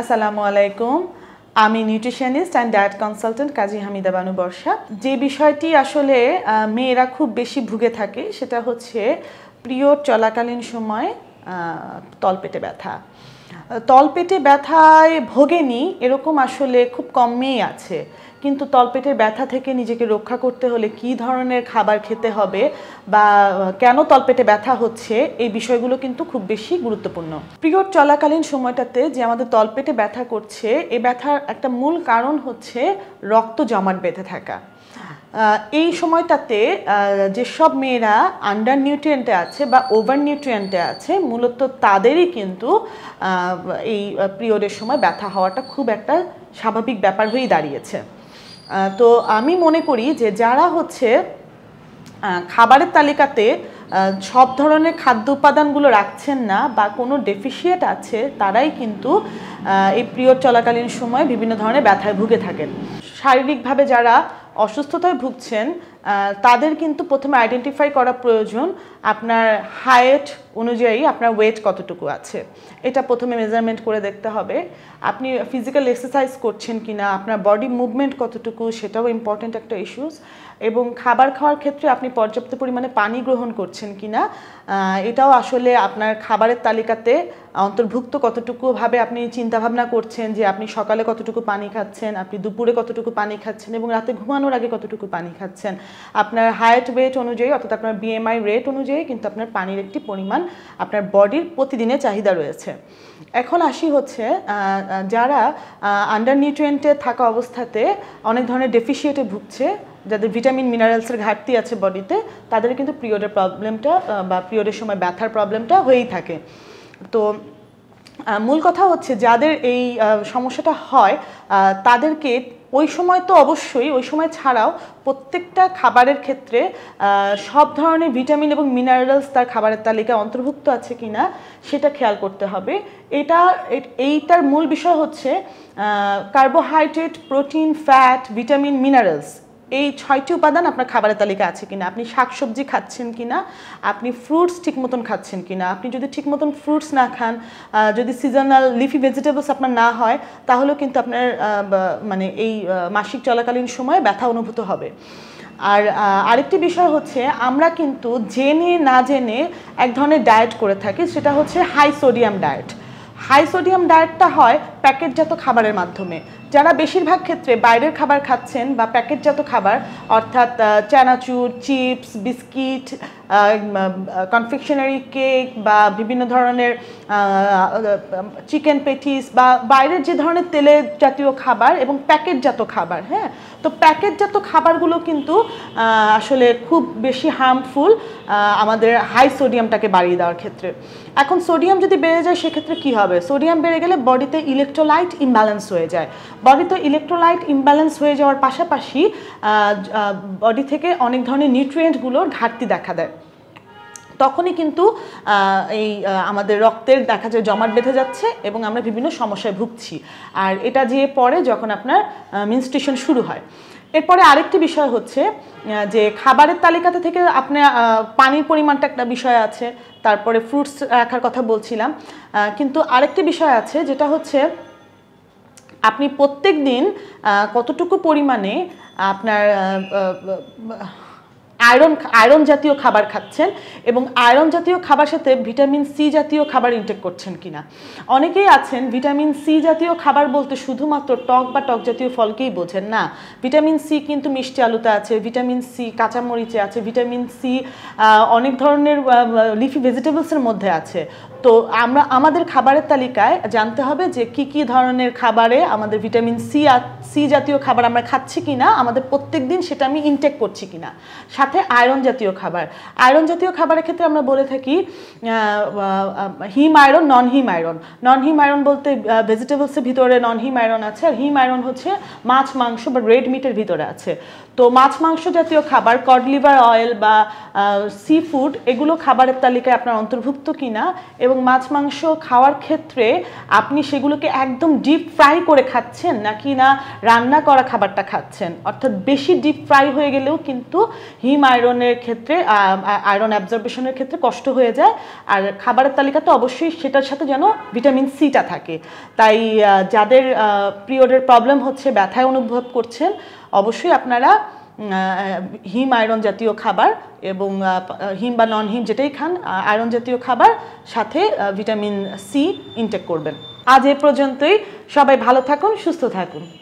আসসালামু আলাইকুম আমি nutritionist and diet consultant Kazi Hamida Banu Barsha যে বিষয়টি আসলে মেয়েরা খুব বেশি ভুগে থাকে সেটা হচ্ছে প্রিয় চলাকালীন সময় তলপেটে ব্যথা তলপেটে ব্যথায় ভোগেনি এরকম আসলে খুব কম মেয়ে আছে কিন্তু তলপেটের ব্যথা থেকে নিজেকে রক্ষা করতে হলে কি ধরনের খাবার খেতে হবে বা কেন তলপেটে ব্যথা হচ্ছে এই বিষয়গুলো কিন্তু খুব বেশি গুরুত্বপূর্ণ পিরিয়ড চলাকালীন সময়টাতে যে আমাদের তলপেটে ব্যথা করছে এই ব্যথার একটা মূল কারণ হচ্ছে রক্ত জমাট বেঁধে থাকা এই সময়টাতে যেসব মেয়েরা আন্ডার নিউট্রিয়েন্টে আছে বা ওভার নিউট্রিয়েন্টে আছে মূলত তাদেরই কিন্তু এই পিরিয়ডের সময় ব্যথা হওয়াটা খুব একটা স্বাভাবিক ব্যাপার হয়েই দাঁড়িয়েছে তো আমি মনে করি যে যারা হচ্ছে খাবারের তালিকাতে সব ধরনের খাদ্য উপাদানগুলো রাখছেন না বা কোনো ডেফিসিয়েট আছে তারাই কিন্তু এই পিরিয়ড চলাকালীন সময়ে বিভিন্ন ধরনের ব্যথায় ভুগে থাকেন শারীরিকভাবে যারা অসুস্থতায় ভুগছেন তাদের কিন্তু প্রথমে আইডেন্টিফাই করা প্রয়োজন আপনার হাইট অনুযায়ী আপনার ওয়েট কতটুকু আছে এটা প্রথমে মেজারমেন্ট করে দেখতে হবে আপনি ফিজিক্যাল এক্সারসাইজ করছেন কি না আপনার বডি মুভমেন্ট কতটুকু সেটাও ইম্পর্ট্যান্ট একটা ইস্যুস এবং খাবার খাওয়ার ক্ষেত্রে আপনি পর্যাপ্ত পরিমাণে পানি গ্রহণ করছেন কি না এটাও আসলে আপনার খাবারের তালিকাতে অন্তর্ভুক্ত কতটুকুভাবে আপনি চিন্তাভাবনা করছেন যে আপনি সকালে কতটুকু পানি খাচ্ছেন আপনি দুপুরে কতটুকু পানি খাচ্ছেন এবং রাতে ঘুমানোর আগে কতটুকু পানি খাচ্ছেন আপনার হাইট ওয়েট অনুযায়ী অর্থাৎ আপনার বিএমআই রেট অনুযায়ী কিন্তু আপনার পানির একটি পরিমাণ পরিমাণ আপনার বডির প্রতিদিনে চাহিদা রয়েছে এখন আসি হচ্ছে যারা আন্ডার নিউট্রিয়েন্টে থাকা অবস্থাতে অনেক ধরনের ডেফিসিয়েটে ভুগছে যাদের ভিটামিন মিনারেলসের ঘাটতি আছে বডিতে তাদের কিন্তু পিরিয়ডের প্রবলেমটা বা পিরিয়ডের সময় ব্যথার প্রবলেমটা হয়েই থাকে তো মূল কথা হচ্ছে যাদের এই সমস্যাটা হয় তাদেরকে ওই সময় তো অবশ্যই ওই সময় ছাড়াও প্রত্যেকটা খাবারের ক্ষেত্রে সব ধরনের ভিটামিন এবং মিনারেলস তার খাবারের তালিকায় অন্তর্ভুক্ত আছে কি না সেটা খেয়াল করতে হবে এটা এইটার মূল বিষয় হচ্ছে carbohydrate protein fat vitamin minerals এই ছয়টি উপাদান আপনার খাবারের তালিকা আছে কিনা আপনি শাকসবজি খাচ্ছেন কিনা আপনি ফ্রুটস ঠিক মতন খাচ্ছেন কিনা আপনি যদি ঠিক মতন ফ্রুটস না খান যদি সিজনাল লিফি ভেজিটেবলস আপনার না হয় তাহলেও কিন্তু আপনার মানে এই মাসিক চলাকালীন সময়ে ব্যথা অনুভূত হবে আর আরেকটি বিষয় হচ্ছে আমরা কিন্তু জেনে না জেনে এক ধরনের ডায়েট করে থাকি সেটা হচ্ছে high sodium diet high sodium ডায়েটটা হয় প্যাকেটজাত খাবারের মাধ্যমে যারা বেশিরভাগ ক্ষেত্রে বাইরের খাবার খাচ্ছেন বা প্যাকেটজাত খাবার অর্থাৎ চানাচুর চিপস বিস্কিট কনফেকশনারি কেক বা বিভিন্ন ধরনের চিকেন পেটিস বা বাইরের যে ধরনের তেলে জাতীয় খাবার এবং প্যাকেটজাত খাবার হ্যাঁ তো প্যাকেটজাত খাবারগুলো কিন্তু আসলে খুব বেশি হার্মফুল আমাদের হাই সোডিয়ামটাকে বাড়িয়ে দেওয়ার ক্ষেত্রে এখন সোডিয়াম যদি বেড়ে যায় সেক্ষেত্রে কি হবে সোডিয়াম বেড়ে গেলে বডিতে ইলেকট্রোলাইট ইমব্যালেন্স হয়ে যায় বডিতে ইলেকট্রোলাইট ইমব্যালেন্স হয়ে যাওয়ার পাশাপাশি বডি থেকে অনেক ধরনের নিউট্রিয়েন্টগুলোর ঘাটতি দেখা দেয় তখনই কিন্তু এই আমাদের রক্তের দেখা যায় জমাট বেঁধে যাচ্ছে এবং আমরা বিভিন্ন সমস্যায় ভুগছি আর এটা যেয়ে পরে যখন আপনার মিনস্ট্রেশন শুরু হয় এরপরে আরেকটি বিষয় হচ্ছে যে খাবারের তালিকাতে থেকে আপনি পানির পরিমাণটা একটা বিষয় আছে তারপরে ফ্রুটস রাখার কথা বলছিলাম কিন্তু আরেকটি বিষয় আছে যেটা হচ্ছে আপনি প্রত্যেক দিন কতটুকু পরিমাণে আপনার আয়রন আয়রন জাতীয় খাবার খাচ্ছেন এবং আয়রন জাতীয় খাবার সাথে ভিটামিন সি জাতীয় খাবার ইনটেক করছেন কিনা অনেকেই আছেন ভিটামিন সি জাতীয় খাবার বলতে শুধুমাত্র টক বা টক জাতীয় ফলকেই বোঝেন না ভিটামিন সি কিন্তু মিষ্টি আলুতে আছে ভিটামিন সি কাঁচামরিচে আছে ভিটামিন সি অনেক ধরনের লিফি ভেজিটেবলসের মধ্যে আছে তো আমরা আমাদের খাবারের তালিকায় জানতে হবে যে কি কি ধরনের খাবারে আমাদের ভিটামিন সি সি জাতীয় খাবার আমরা খাচ্ছি কি না আমাদের প্রত্যেক দিন সেটা আমি ইনটেক করছি কি না সাথে সাথে আয়রন জাতীয় খাবার আয়রন জাতীয় খাবারের ক্ষেত্রে আমরা বলে থাকি haem iron non haem iron non haem iron বলতে ভেজিটেবলসের ভিতরে নন হিম আয়রন আছে আর হিম আয়রন হচ্ছে মাছ মাংস বা রেড মিটের ভিতরে আছে তো মাছ মাংস জাতীয় খাবার কডলিভার অয়েল বা সি ফুড এগুলো খাবারের তালিকায় আপনার অন্তর্ভুক্ত কিনা এবং মাছ মাংস খাওয়ার ক্ষেত্রে আপনি সেগুলোকে একদম ডিপ ফ্রাই করে খাচ্ছেন নাকি না রান্না করা খাবারটা খাচ্ছেন অর্থাৎ বেশি ডিপ ফ্রাই হয়ে গেলেও কিন্তু হিম হিম আয়রনের ক্ষেত্রে আয়রন অ্যাবজর্বেশনের ক্ষেত্রে কষ্ট হয়ে যায় আর খাবারের তালিকা তো অবশ্যই সেটার সাথে যেন ভিটামিন সিটা থাকে তাই যাদের পিরিয়ডের প্রবলেম হচ্ছে ব্যথায় অনুভব করছেন অবশ্যই আপনারা হিম আয়রন জাতীয় খাবার এবং হিম বা নন হিম যেটাই খান আয়রন জাতীয় খাবার সাথে ভিটামিন সি ইনটেক করবেন আজ এ পর্যন্তই সবাই ভালো থাকুন সুস্থ থাকুন